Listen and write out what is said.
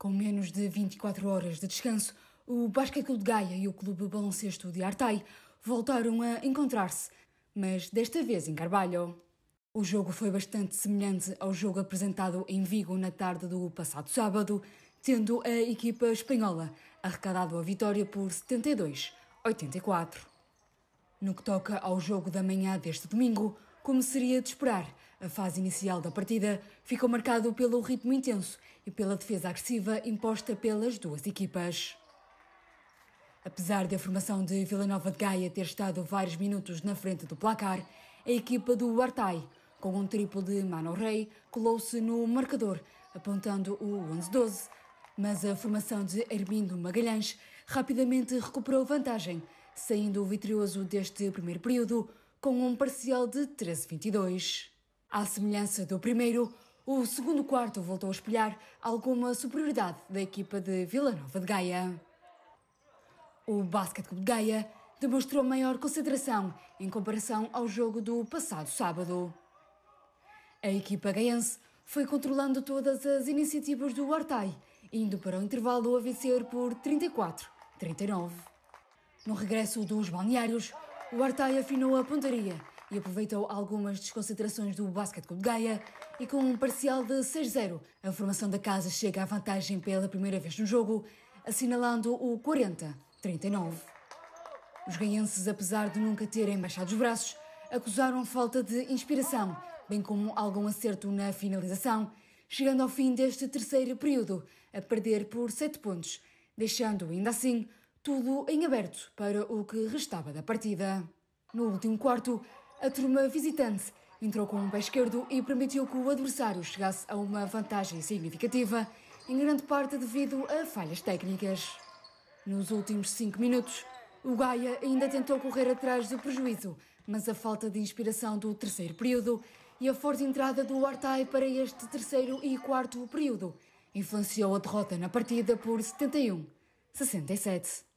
Com menos de 24 horas de descanso, o Basquet de Gaia e o Clube Baloncesto de Artai voltaram a encontrar-se, mas desta vez em Carvalho. O jogo foi bastante semelhante ao jogo apresentado em Vigo na tarde do passado sábado, tendo a equipa espanhola arrecadado a vitória por 72-84. No que toca ao jogo da manhã deste domingo, como seria de esperar, a fase inicial da partida ficou marcada pelo ritmo intenso e pela defesa agressiva imposta pelas duas equipas. Apesar da formação de Vila Nova de Gaia ter estado vários minutos na frente do placar, a equipa do Artai, com um triplo de Mano Rei, colou-se no marcador, apontando o 11-12, mas a formação de Hermindo Magalhães rapidamente recuperou vantagem, saindo vitrioso deste primeiro período com um parcial de 13-22. À semelhança do primeiro, o segundo quarto voltou a espelhar alguma superioridade da equipa de Vila Nova de Gaia. O Basket Clube de Gaia demonstrou maior concentração em comparação ao jogo do passado sábado. A equipa gaiense foi controlando todas as iniciativas do Artai, indo para o intervalo a vencer por 34-39. No regresso dos balneários, o Artai afinou a pontaria e aproveitou algumas desconcentrações do Basket Clube Gaia e com um parcial de 6-0, a formação da casa chega à vantagem pela primeira vez no jogo, assinalando o 40-39. Os gaienses, apesar de nunca terem baixado os braços, acusaram falta de inspiração, bem como algum acerto na finalização, chegando ao fim deste terceiro período, a perder por 7 pontos, deixando ainda assim tudo em aberto para o que restava da partida. No último quarto, a turma visitante entrou com o um pé esquerdo e permitiu que o adversário chegasse a uma vantagem significativa, em grande parte devido a falhas técnicas. Nos últimos cinco minutos, o Gaia ainda tentou correr atrás do prejuízo, mas a falta de inspiração do terceiro período e a forte entrada do Artai para este terceiro e quarto período influenciou a derrota na partida por 71-67.